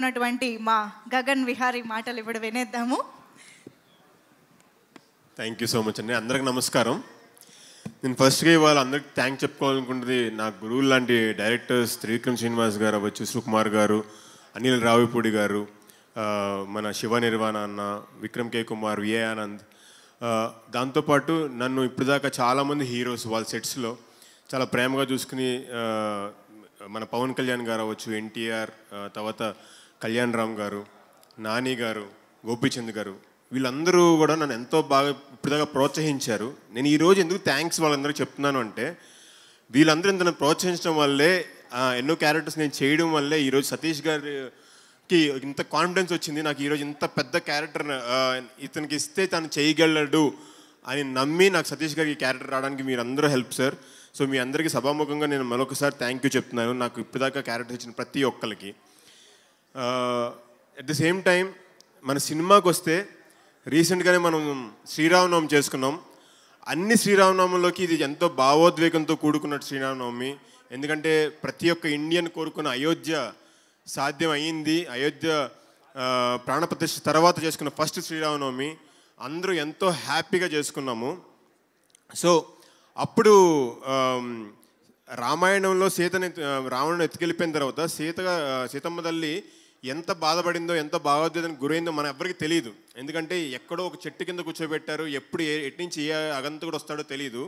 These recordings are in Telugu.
ఉన్నటువంటి మా గగన్ విహారి మాటలు ఇప్పుడు వినేద్దాము థ్యాంక్ యూ సో మచ్ అండి అందరికి నమస్కారం నేను ఫస్ట్గా ఇవాళ అందరికి థ్యాంక్ చెప్పుకోవాలనుకుంటుంది నా గురువులు లాంటి డైరెక్టర్స్ త్రివిక్రమ్ శ్రీనివాస్ గారు అవ్వచ్చు సుకుమార్ గారు అనిల్ రావిపూడి గారు మన శివ నిర్వాణ అన్న విక్రమ్ కే కుమార్ విఏ ఆనంద్ దాంతోపాటు నన్ను ఇప్పటిదాకా చాలామంది హీరోస్ వాళ్ళ సెట్స్లో చాలా ప్రేమగా చూసుకుని మన పవన్ కళ్యాణ్ గారు అవ్వచ్చు ఎన్టీఆర్ తర్వాత కళ్యాణ్ రామ్ గారు నాని గారు గోపీచంద్ గారు వీళ్ళందరూ కూడా నన్ను ఎంతో బాగా ఇప్పటిదాకా ప్రోత్సహించారు నేను ఈరోజు ఎందుకు థ్యాంక్స్ వాళ్ళందరూ చెప్తున్నాను అంటే వీళ్ళందరూ నన్ను ప్రోత్సహించడం వల్లే ఎన్నో క్యారెక్టర్స్ నేను చేయడం వల్లే ఈరోజు సతీష్ గారికి ఇంత కాన్ఫిడెన్స్ వచ్చింది నాకు ఈరోజు ఇంత పెద్ద క్యారెక్టర్ ఇతనికి ఇస్తే తను చేయగలడు అని నమ్మి నాకు సతీష్ గారికి క్యారెక్టర్ రావడానికి మీరందరూ హెల్ప్ సార్ సో మీ అందరికీ సభాముఖంగా నేను మరొకసారి థ్యాంక్ యూ చెప్తున్నాను నాకు ఇప్పటిదాకా క్యారెక్టర్ ఇచ్చిన ప్రతి ఒక్కరికి అట్ ద సేమ్ టైం మన సినిమాకి వస్తే రీసెంట్గానే మనం శ్రీరామనవమి చేసుకున్నాం అన్ని శ్రీరామనవమిలోకి ఇది ఎంతో భావోద్వేగంతో కూడుకున్నట్టు శ్రీరామనవమి ఎందుకంటే ప్రతి ఒక్క ఇండియన్ కోరుకున్న అయోధ్య సాధ్యం అయింది అయోధ్య ప్రాణప్రతిష్ఠ తర్వాత చేసుకున్న ఫస్ట్ శ్రీరామనవమి అందరూ ఎంతో హ్యాపీగా చేసుకున్నాము సో అప్పుడు రామాయణంలో సీతని రావణుని ఎత్తుకెళ్ళిపోయిన తర్వాత సీత సీతమ్మ తల్లి ఎంత బాధపడిందో ఎంత భావోద్వేదానికి గురైందో మనం ఎవరికి తెలియదు ఎందుకంటే ఎక్కడో ఒక చెట్టు కింద కూర్చోబెట్టారు ఎప్పుడు ఏ ఎటు నుంచి ఏ అగంతకుడు వస్తాడో తెలియదు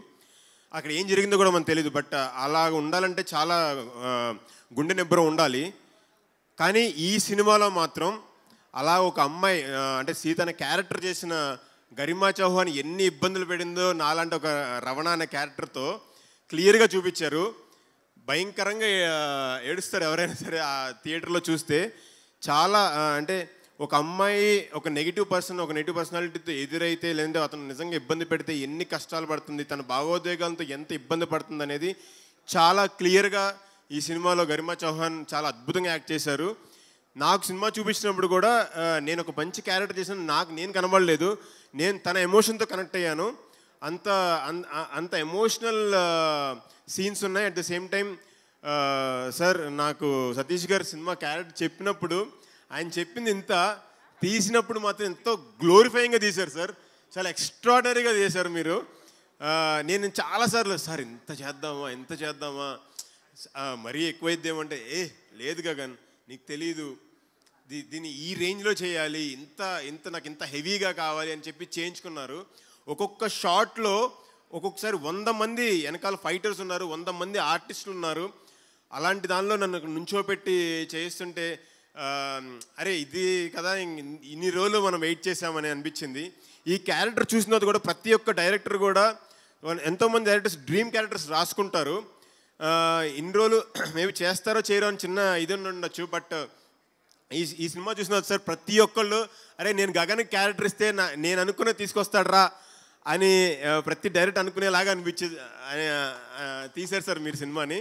అక్కడ ఏం జరిగిందో కూడా మనకు తెలియదు బట్ అలా ఉండాలంటే చాలా గుండె నిబ్బరం ఉండాలి కానీ ఈ సినిమాలో మాత్రం అలా ఒక అమ్మాయి అంటే సీతన క్యారెక్టర్ చేసిన గరిమా చౌహాన్ ఎన్ని ఇబ్బందులు పడిందో నాలాంటి ఒక రవణ అనే క్యారెక్టర్తో క్లియర్గా చూపించారు భయంకరంగా ఏడుస్తారు ఎవరైనా సరే ఆ థియేటర్లో చూస్తే చాలా అంటే ఒక అమ్మాయి ఒక నెగిటివ్ పర్సన్ ఒక నెగిటివ్ పర్సనాలిటీతో ఎదురైతే లేదంటే అతను నిజంగా ఇబ్బంది పెడితే ఎన్ని కష్టాలు పడుతుంది తన భావోద్వేగాలతో ఎంత ఇబ్బంది పడుతుంది అనేది చాలా క్లియర్గా ఈ సినిమాలో గరిమా చౌహాన్ చాలా అద్భుతంగా యాక్ట్ చేశారు నాకు సినిమా చూపించినప్పుడు కూడా నేను ఒక మంచి క్యారెక్టర్ చేసిన నాకు నేను కనబడలేదు నేను తన ఎమోషన్తో కనెక్ట్ అయ్యాను అంత అంత ఎమోషనల్ సీన్స్ ఉన్నాయి at the same time sir నాకు సతీష్ గారు సినిమా క్యారెక్టర్ చెప్పినప్పుడు ఆయన చెప్పింది ఇంత తీసినప్పుడు మాత్రం ఎంతో గ్లోరిఫైయింగ్గా తీశారు సార్ చాలా ఎక్స్ట్రాడనరీగా చేశారు మీరు నేను చాలాసార్లు సార్ ఇంత చేద్దామా ఎంత చేద్దామా మరీ ఎక్కువైద్దేమంటే ఏ లేదు గగన్ నీకు తెలీదు దీ దీన్ని ఈ రేంజ్లో చేయాలి ఇంత ఇంత నాకు ఇంత హెవీగా కావాలి అని చెప్పి చేయించుకున్నారు ఒక్కొక్క షాట్లో ఒక్కొక్కసారి వంద మంది వెనకాల ఫైటర్స్ ఉన్నారు వంద మంది ఆర్టిస్టులు ఉన్నారు అలాంటి దానిలో నన్ను నుంచోపెట్టి చేయిస్తుంటే అరే ఇది కదా ఇన్ని రోజులు మనం వెయిట్ చేసామని అనిపించింది ఈ క్యారెక్టర్ చూసినది కూడా ప్రతి ఒక్క డైరెక్టర్ కూడా ఎంతోమంది డైరెక్టర్స్ డ్రీమ్ క్యారెక్టర్స్ రాసుకుంటారు ఇన్ని రోజులు మేబీ చేస్తారో చేయరో అని చిన్న ఇది ఉండొచ్చు బట్ ఈ ఈ సినిమా చూసిన సార్ ప్రతి ఒక్కళ్ళు అరే నేను గగన్ క్యారెక్టర్ ఇస్తే నా నేను అనుకునే తీసుకొస్తాడ్రా అని ప్రతి డైరెక్ట్ అనుకునేలాగా అనిపించే తీశారు సార్ మీరు సినిమాని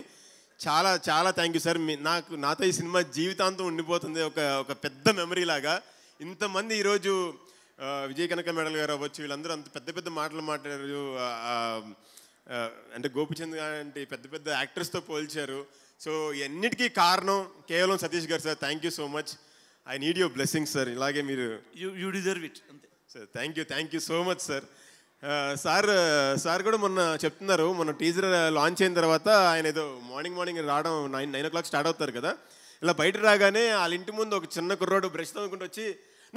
చాలా చాలా థ్యాంక్ యూ సార్ మీ నాకు నాతో ఈ సినిమా జీవితాంతం ఉండిపోతుంది ఒక ఒక పెద్ద మెమరీ లాగా ఇంతమంది ఈరోజు విజయ్ కనక మెడల్ గారు అవ్వచ్చు వీళ్ళందరూ అంత పెద్ద పెద్ద మాటలు మాట్లాడారు అంటే గోపిచంద్ గారు పెద్ద పెద్ద యాక్టర్స్తో పోల్చారు సో ఎన్నిటికీ కారణం కేవలం Satish garu sir thank you so much I need your blessing sir ఇలాగే మీరు యూ యూ డిజర్వ్ ఇట్ అంతే sir thank you thank you so much sir sir sir కూడా మొన్న చెప్తున్నారు మొన్న టీజర్ లాంచ్ అయిన తర్వాత ఆయన ఏదో మార్నింగ్ మార్నింగ్ రావడం nine nine o'clock start అవుతారు కదా ఇలా బయట రాగానే వాళ్ళ ఇంటి ముందు ఒక చిన్న కుర్రాడు బ్రష్ తోముకుంటూ వచ్చి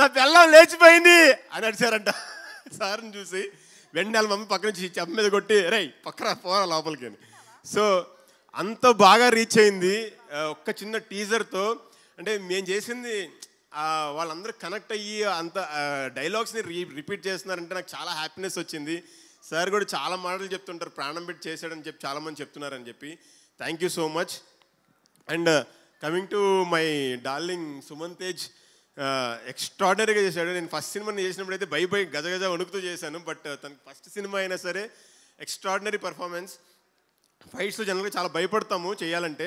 నా పిల్లం లేచిపోయింది అని అడిచారంట సార్ని చూసి వెండి వాళ్ళ మమ్మీ పక్క నుంచి చెప్ప మీద కొట్టి రే పక్కన పోరా లోపలికి అని సో అంత బాగా రీచ్ అయింది ఒక్క చిన్న టీజర్తో అంటే మేము చేసింది వాళ్ళందరూ కనెక్ట్ అయ్యి అంత డైలాగ్స్ని రీ రిపీట్ చేస్తున్నారంటే నాకు చాలా హ్యాపీనెస్ వచ్చింది సార్ కూడా చాలా మాటలు చెప్తుంటారు ప్రాణం పెట్టి చేశాడని చెప్పి చాలామంది చెప్తున్నారని చెప్పి thank you so much and coming to my darling Suman Tej ఎక్స్ట్రాడనరీగా చేశాడు నేను ఫస్ట్ సినిమా చేసినప్పుడు అయితే భయ భయ గజ గజ వణుకుతూ చేశాను బట్ తన ఫస్ట్ సినిమా అయినా సరే ఎక్స్ట్రాడనరీ పర్ఫార్మెన్స్ ఫైట్స్లో జనరల్గా చాలా భయపడతాము చేయాలంటే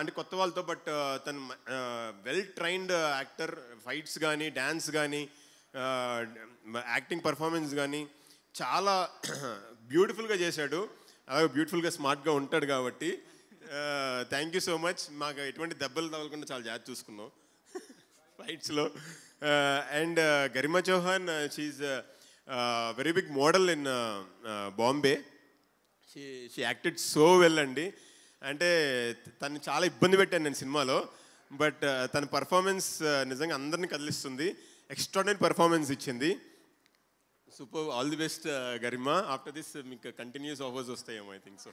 అంటే కొత్త వాళ్ళతో బట్ తను వెల్ ట్రైన్డ్ యాక్టర్ ఫైట్స్ కానీ డ్యాన్స్ కానీ యాక్టింగ్ పర్ఫార్మెన్స్ కానీ చాలా బ్యూటిఫుల్గా చేశాడు అలాగే బ్యూటిఫుల్గా స్మార్ట్గా ఉంటాడు కాబట్టి థ్యాంక్ యూ సో మచ్ మాకు ఎటువంటి దెబ్బలు తగలకుండా చాలా జాగ్రత్త చూసుకున్నాం ఫైట్స్లో and Garima Chauhan she very big model in Bombay she she acted so well అండి అంటే తను చాలా ఇబ్బంది పెట్టాను నేను సినిమాలో బట్ తన పర్ఫార్మెన్స్ నిజంగా అందరిని కదిలిస్తుంది ఎక్స్ట్రాడనరీ పర్ఫార్మెన్స్ ఇచ్చింది super all the best Garima after this మీకు కంటిన్యూస్ ఆఫర్స్ వస్తాయేమో ఐ థింక్ సో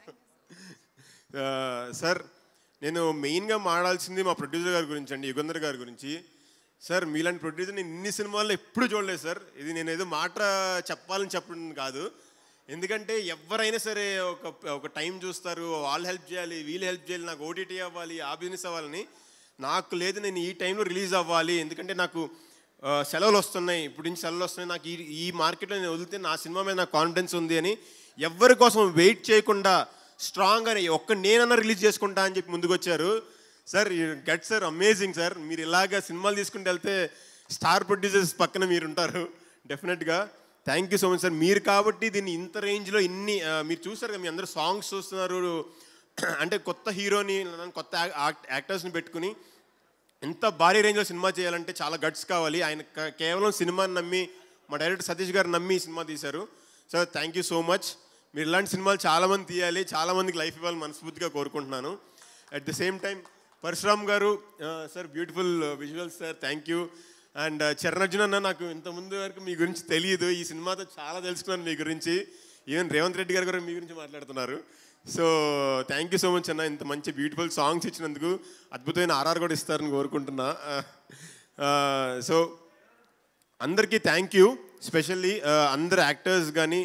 సార్ నేను మెయిన్గా మాట్లాడాల్సింది మా ప్రొడ్యూసర్ గారి గురించి అండి యుగంధర్ గారి గురించి సార్ మీలాంటి ప్రొడ్యూసర్ నేను ఇన్ని సినిమాల్లో ఎప్పుడు చూడలేదు సార్ ఇది నేనేదో మాట చెప్పాలని చెప్పడం కాదు ఎందుకంటే ఎవరైనా సరే ఒక ఒక టైం చూస్తారు వాళ్ళు హెల్ప్ చేయాలి వీళ్ళు హెల్ప్ చేయాలి నాకు ఓటీటీ అవ్వాలి ఆ బిజినెస్ అవ్వాలని నాకు లేదు నేను ఈ టైంలో రిలీజ్ అవ్వాలి ఎందుకంటే నాకు సెలవులు వస్తున్నాయి ఇప్పుడు నుంచి సెలవులు వస్తున్నాయి నాకు ఈ ఈ మార్కెట్లో నేను వదిలితే నా సినిమా మీద నాకు కాన్ఫిడెన్స్ ఉంది అని ఎవరి కోసం వెయిట్ చేయకుండా స్ట్రాంగ్ అని ఒక్క నేనన్నా రిలీజ్ చేసుకుంటా అని చెప్పి ముందుకు వచ్చారు సార్ గట్ సార్ అమేజింగ్ సార్ మీరు ఇలాగ సినిమాలు తీసుకుంటూ వెళ్తే స్టార్ ప్రొడ్యూసర్స్ పక్కన మీరు ఉంటారు డెఫినెట్గా thank you so much sir మీరు కాబట్టి దీన్ని ఇంత రేంజ్లో ఇన్ని మీరు చూసారు కదా మీ అందరూ సాంగ్స్ చూస్తున్నారు అంటే కొత్త హీరోని కొత్త యాక్టర్స్ని పెట్టుకుని ఎంత భారీ రేంజ్లో సినిమా చేయాలంటే చాలా గట్స్ కావాలి ఆయన కేవలం సినిమాని నమ్మి మా డైరెక్టర్ సతీష్ గారు నమ్మి సినిమా తీశారు sir thank you so much మీరు ఇలాంటి సినిమాలు చాలామంది తీయాలి చాలామందికి లైఫ్ ఇవ్వాలి మనస్ఫూర్తిగా కోరుకుంటున్నాను at the same time Parasuram garu sir beautiful visuals sir thank you and చిరణార్జున అన్న నాకు ఇంతకుముందు వరకు మీ గురించి తెలియదు ఈ సినిమాతో చాలా తెలుసుకున్నాను మీ గురించి ఈవెన్ రేవంత్ రెడ్డి గారు కూడా మీ గురించి మాట్లాడుతున్నారు so thank you so much అన్న ఇంత మంచి బ్యూటిఫుల్ సాంగ్స్ ఇచ్చినందుకు అద్భుతమైన ఆర్ఆర్ కూడా ఇస్తారని కోరుకుంటున్నా సో అందరికీ థ్యాంక్ యూ స్పెషల్లీ అందరు యాక్టర్స్ కానీ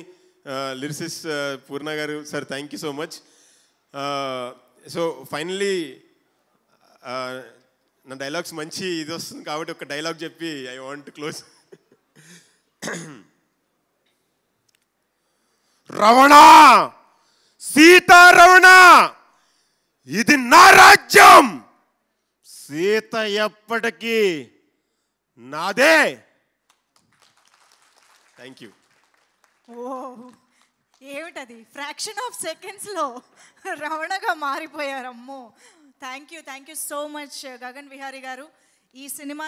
lyricist Purna garu sir thank you so much so finally నా డైలాగ్స్ మంచి ఇది వస్తుంది కాబట్టి ఒక డైలాగ్ చెప్పి ఐ వాంట్ క్లోజ్ రవణ సీతారవణ ఇది నా రాజ్యం సీత ఎప్పటికీ నాదే థ్యాంక్ యూ ఏమిటది ఫ్రాక్షన్ ఆఫ్ సెకండ్స్లో రవణగా మారిపోయారమ్మో thank you thank you so much Gagan Vihari garu ఈ సినిమా